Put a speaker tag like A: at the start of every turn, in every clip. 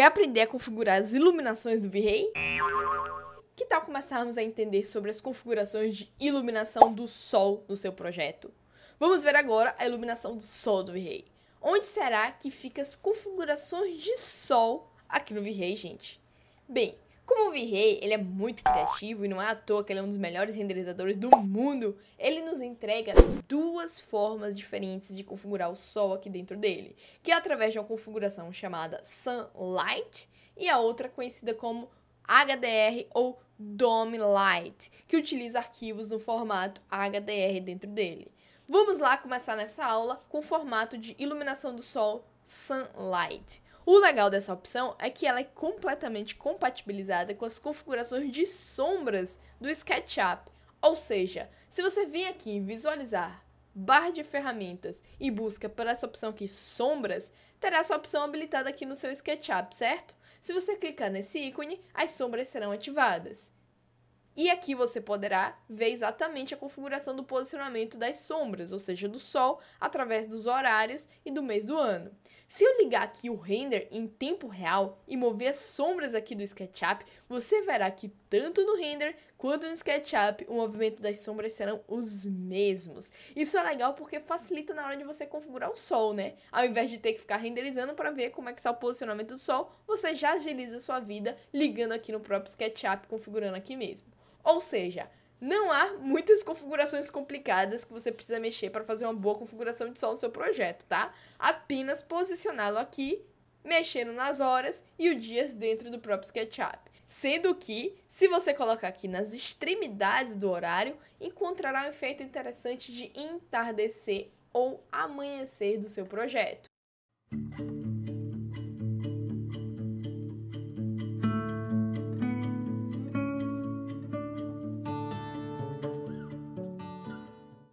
A: Quer aprender a configurar as iluminações do V-Ray? Que tal começarmos a entender sobre as configurações de iluminação do sol no seu projeto? Vamos ver agora a iluminação do sol do V-Ray. Onde será que fica as configurações de sol aqui no V-Ray, gente? Bem, como o V-Ray ele é muito criativo e não é à toa que ele é um dos melhores renderizadores do mundo, ele nos entrega duas formas diferentes de configurar o sol aqui dentro dele, que é através de uma configuração chamada Sunlight e a outra conhecida como HDR ou Dome Light, que utiliza arquivos no formato HDR dentro dele. Vamos lá começar nessa aula com o formato de iluminação do sol Sunlight. O legal dessa opção é que ela é completamente compatibilizada com as configurações de sombras do SketchUp. Ou seja, se você vem aqui em visualizar barra de ferramentas e busca por essa opção aqui, sombras, terá essa opção habilitada aqui no seu SketchUp, certo? Se você clicar nesse ícone, as sombras serão ativadas. E aqui você poderá ver exatamente a configuração do posicionamento das sombras, ou seja, do Sol, através dos horários e do mês do ano. Se eu ligar aqui o render em tempo real e mover as sombras aqui do SketchUp, você verá que tanto no render quanto no SketchUp o movimento das sombras serão os mesmos. Isso é legal porque facilita na hora de você configurar o sol, né? Ao invés de ter que ficar renderizando para ver como é que está o posicionamento do sol, você já agiliza a sua vida ligando aqui no próprio SketchUp, configurando aqui mesmo. Ou seja, não há muitas configurações complicadas que você precisa mexer para fazer uma boa configuração de sol no seu projeto, tá? Apenas posicioná-lo aqui, mexendo nas horas e os dias dentro do próprio SketchUp. Sendo que, se você colocar aqui nas extremidades do horário, encontrará um efeito interessante de entardecer ou amanhecer do seu projeto.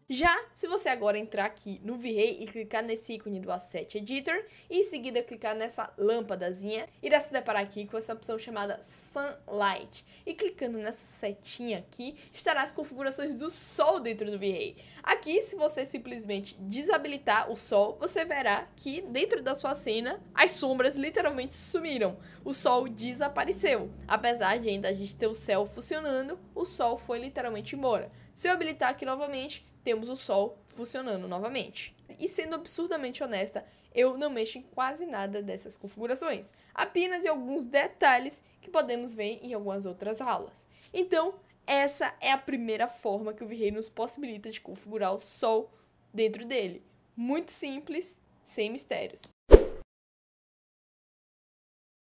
A: Já se você agora entrar aqui no V-Ray e clicar nesse ícone do Asset Editor e em seguida clicar nessa lâmpadazinha, irá se deparar aqui com essa opção chamada Sunlight. E clicando nessa setinha aqui, estará as configurações do sol dentro do V-Ray. Aqui, se você simplesmente desabilitar o sol, você verá que dentro da sua cena, as sombras literalmente sumiram. O sol desapareceu. Apesar de ainda a gente ter o céu funcionando, o sol foi literalmente embora. Se eu habilitar aqui novamente, temos o Sol funcionando novamente. E sendo absurdamente honesta, eu não mexo em quase nada dessas configurações, apenas em alguns detalhes que podemos ver em algumas outras aulas. Então, essa é a primeira forma que o V-Ray nos possibilita de configurar o Sol dentro dele. Muito simples, sem mistérios.